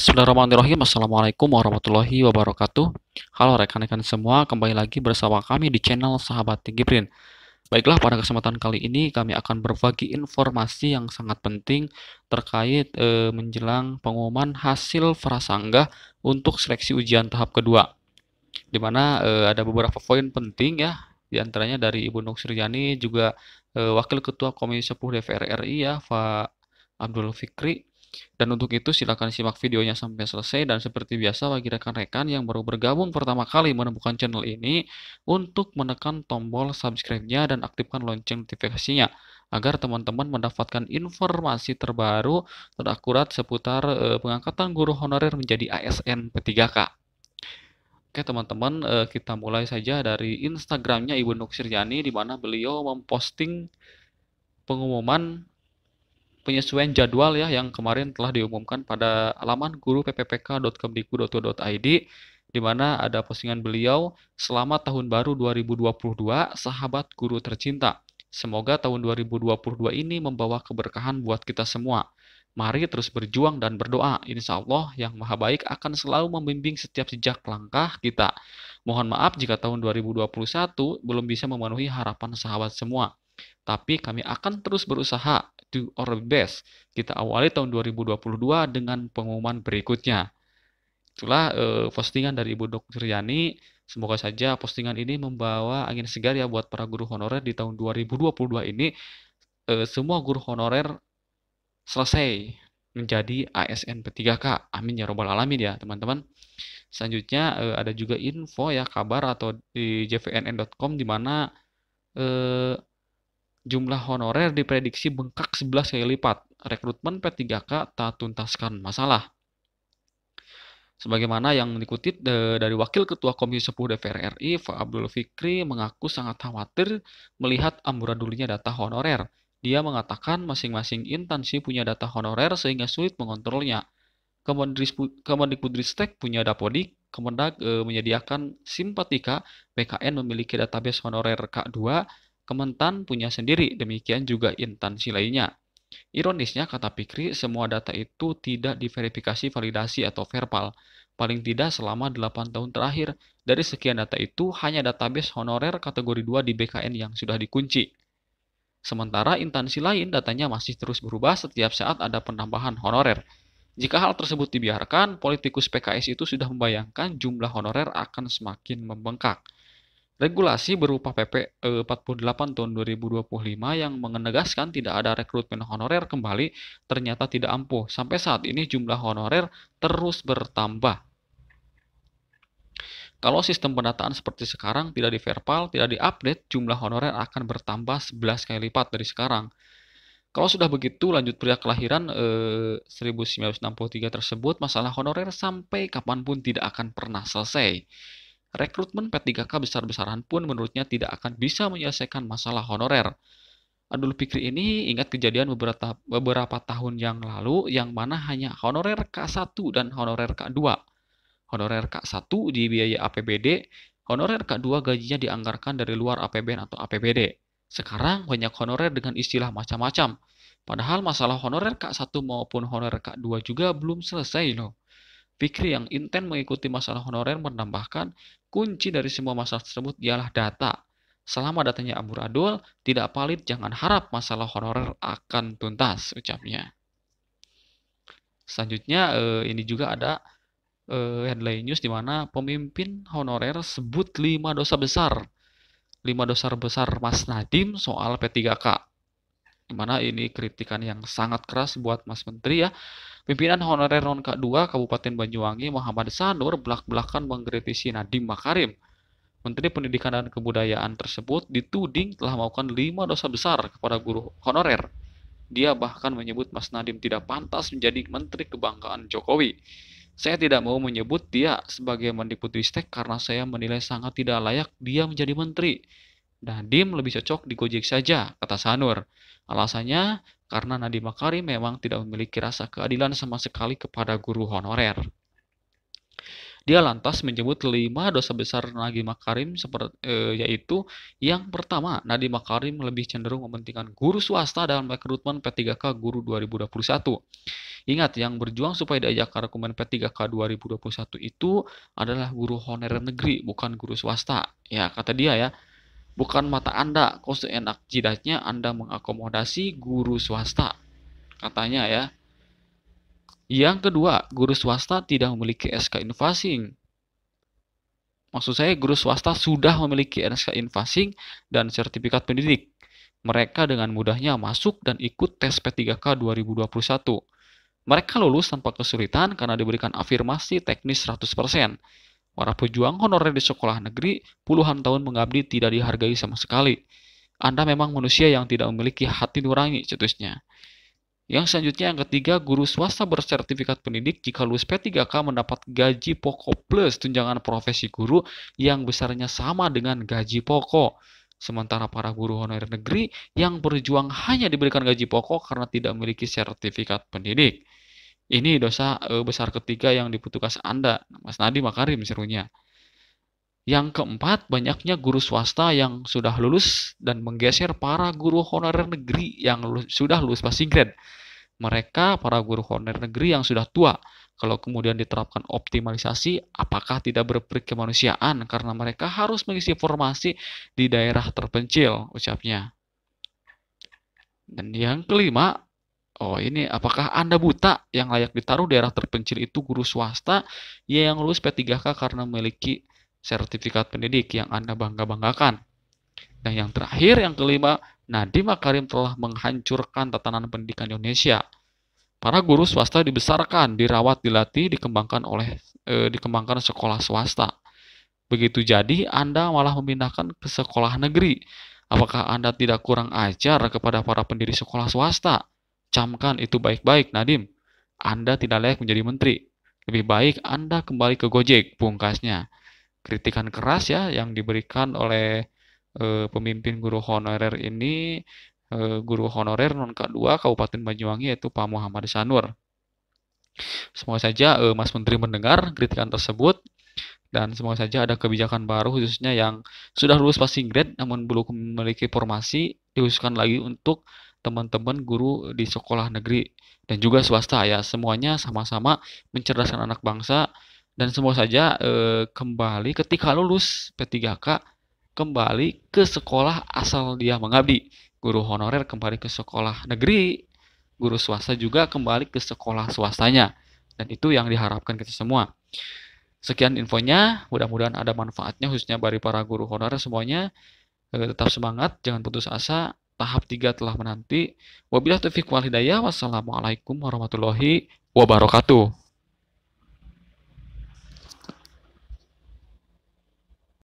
Bismillahirrahmanirrahim. Assalamualaikum warahmatullahi wabarakatuh. Halo rekan-rekan semua, kembali lagi bersama kami di channel Sahabat Gibrin. Baiklah, pada kesempatan kali ini kami akan berbagi informasi yang sangat penting terkait e, menjelang pengumuman hasil prasanggah untuk seleksi ujian tahap kedua. Dimana e, eh, ada beberapa poin penting ya, di antaranya dari Ibu Nuk juga e, Wakil Ketua Komisi 10 DPR RI ya, Pak Abdul Fikri dan untuk itu silakan simak videonya sampai selesai dan seperti biasa bagi rekan-rekan yang baru bergabung pertama kali menemukan channel ini untuk menekan tombol subscribe-nya dan aktifkan lonceng notifikasinya agar teman-teman mendapatkan informasi terbaru terakurat seputar eh, pengangkatan guru honorer menjadi ASN P3K. Oke teman-teman, eh, kita mulai saja dari Instagramnya Ibu Nuksirjani di mana beliau memposting pengumuman penyesuaian jadwal ya yang kemarin telah diumumkan pada alaman guru pppk.kemdikbud.go.id di mana ada postingan beliau Selamat Tahun Baru 2022 Sahabat Guru Tercinta. Semoga tahun 2022 ini membawa keberkahan buat kita semua. Mari terus berjuang dan berdoa. Insya Allah yang maha baik akan selalu membimbing setiap sejak langkah kita. Mohon maaf jika tahun 2021 belum bisa memenuhi harapan sahabat semua. Tapi kami akan terus berusaha do our best. Kita awali tahun 2022 dengan pengumuman berikutnya. Itulah eh, postingan dari Ibu Dr. Yani. Semoga saja postingan ini membawa angin segar ya buat para guru honorer di tahun 2022 ini. Eh, semua guru honorer selesai menjadi ASN P3K. Amin ya robbal alamin ya teman-teman. Selanjutnya eh, ada juga info ya kabar atau di jvnn.com di mana eh, Jumlah honorer diprediksi bengkak 11 kali lipat. Rekrutmen P3K tak tuntaskan masalah. Sebagaimana yang dikutip e, dari Wakil Ketua Komisi 10 DPR RI, Fa Abdul Fikri mengaku sangat khawatir melihat amburadulnya data honorer. Dia mengatakan masing-masing instansi punya data honorer sehingga sulit mengontrolnya. Kemendikbudristek punya Dapodik, Kemendag e, menyediakan simpatika, PKN memiliki database honorer K2, Kementan punya sendiri, demikian juga intansi lainnya. Ironisnya, kata Pikri, semua data itu tidak diverifikasi validasi atau verbal. Paling tidak selama 8 tahun terakhir, dari sekian data itu hanya database honorer kategori 2 di BKN yang sudah dikunci. Sementara intansi lain datanya masih terus berubah setiap saat ada penambahan honorer. Jika hal tersebut dibiarkan, politikus PKS itu sudah membayangkan jumlah honorer akan semakin membengkak. Regulasi berupa PP 48 eh, tahun 2025 yang menegaskan tidak ada rekrutmen honorer kembali ternyata tidak ampuh. Sampai saat ini jumlah honorer terus bertambah. Kalau sistem pendataan seperti sekarang tidak diverbal, tidak diupdate, jumlah honorer akan bertambah 11 kali lipat dari sekarang. Kalau sudah begitu, lanjut pria kelahiran eh, 1963 tersebut, masalah honorer sampai kapanpun tidak akan pernah selesai. Rekrutmen P3K besar-besaran pun menurutnya tidak akan bisa menyelesaikan masalah honorer. Adul Fikri ini ingat kejadian beberapa, beberapa tahun yang lalu yang mana hanya honorer K1 dan honorer K2. Honorer K1 dibiayai APBD, honorer K2 gajinya dianggarkan dari luar APBN atau APBD. Sekarang banyak honorer dengan istilah macam-macam. Padahal masalah honorer K1 maupun honorer K2 juga belum selesai loh. Pikri yang intent mengikuti masalah honorer menambahkan kunci dari semua masalah tersebut ialah data. Selama datanya amburadul, tidak valid, jangan harap masalah honorer akan tuntas, ucapnya. Selanjutnya, eh, ini juga ada eh, headline news di mana pemimpin honorer sebut 5 dosa besar. lima dosa besar Mas Nadim soal P3K. Di mana ini kritikan yang sangat keras buat Mas Menteri ya Pimpinan honorer non K2 Kabupaten Banyuwangi Muhammad Sanur belak-belakan mengkritisi Nadiem Makarim. Menteri Pendidikan dan Kebudayaan tersebut dituding telah melakukan lima dosa besar kepada guru honorer. Dia bahkan menyebut Mas Nadiem tidak pantas menjadi menteri kebanggaan Jokowi. Saya tidak mau menyebut dia sebagai Mendikbudristek karena saya menilai sangat tidak layak dia menjadi menteri. Nadiem lebih cocok di Gojek saja, kata Sanur. Alasannya, karena Nadiem Makarim memang tidak memiliki rasa keadilan sama sekali kepada guru honorer. Dia lantas menyebut lima dosa besar Nadiem Makarim seperti e, eh, yaitu yang pertama, Nadiem Makarim lebih cenderung mementingkan guru swasta dalam rekrutmen P3K guru 2021. Ingat, yang berjuang supaya diajak ke P3K 2021 itu adalah guru honorer negeri, bukan guru swasta. Ya, kata dia ya, Bukan mata Anda, kok seenak jidatnya Anda mengakomodasi guru swasta. Katanya ya. Yang kedua, guru swasta tidak memiliki SK invasing. Maksud saya guru swasta sudah memiliki SK invasing dan sertifikat pendidik. Mereka dengan mudahnya masuk dan ikut tes P3K 2021. Mereka lulus tanpa kesulitan karena diberikan afirmasi teknis Para pejuang honorer di sekolah negeri puluhan tahun mengabdi tidak dihargai sama sekali. Anda memang manusia yang tidak memiliki hati nurani, cetusnya. Yang selanjutnya yang ketiga, guru swasta bersertifikat pendidik jika lulus P3K mendapat gaji pokok plus tunjangan profesi guru yang besarnya sama dengan gaji pokok. Sementara para guru honorer negeri yang berjuang hanya diberikan gaji pokok karena tidak memiliki sertifikat pendidik. Ini dosa e, besar ketiga yang dibutuhkan Anda, Mas Nadi Makarim serunya. Yang keempat, banyaknya guru swasta yang sudah lulus dan menggeser para guru honorer negeri yang lulus, sudah lulus passing grade. Mereka, para guru honorer negeri yang sudah tua, kalau kemudian diterapkan optimalisasi, apakah tidak berperik kemanusiaan karena mereka harus mengisi formasi di daerah terpencil, ucapnya. Dan yang kelima, Oh ini apakah Anda buta yang layak ditaruh di daerah terpencil itu guru swasta ya yang lulus P3K karena memiliki sertifikat pendidik yang Anda bangga-banggakan. Dan yang terakhir, yang kelima, Nadiem Makarim telah menghancurkan tatanan pendidikan Indonesia. Para guru swasta dibesarkan, dirawat, dilatih, dikembangkan oleh e, dikembangkan sekolah swasta. Begitu jadi, Anda malah memindahkan ke sekolah negeri. Apakah Anda tidak kurang ajar kepada para pendiri sekolah swasta? Camkan itu baik-baik, Nadim. Anda tidak layak menjadi menteri. Lebih baik Anda kembali ke Gojek, pungkasnya. Kritikan keras ya yang diberikan oleh e, pemimpin guru honorer ini, e, guru honorer non k K2 Kabupaten Banyuwangi yaitu Pak Muhammad Sanur. Semoga saja e, Mas Menteri mendengar kritikan tersebut dan semoga saja ada kebijakan baru khususnya yang sudah lulus passing grade namun belum memiliki formasi diusulkan lagi untuk teman-teman guru di sekolah negeri dan juga swasta ya semuanya sama-sama mencerdaskan anak bangsa dan semua saja eh, kembali ketika lulus P3K kembali ke sekolah asal dia mengabdi guru honorer kembali ke sekolah negeri guru swasta juga kembali ke sekolah swastanya dan itu yang diharapkan kita semua sekian infonya mudah-mudahan ada manfaatnya khususnya bagi para guru honorer semuanya eh, tetap semangat jangan putus asa tahap 3 telah menanti. Wabillahi taufiq wal hidayah. Wassalamualaikum warahmatullahi wabarakatuh.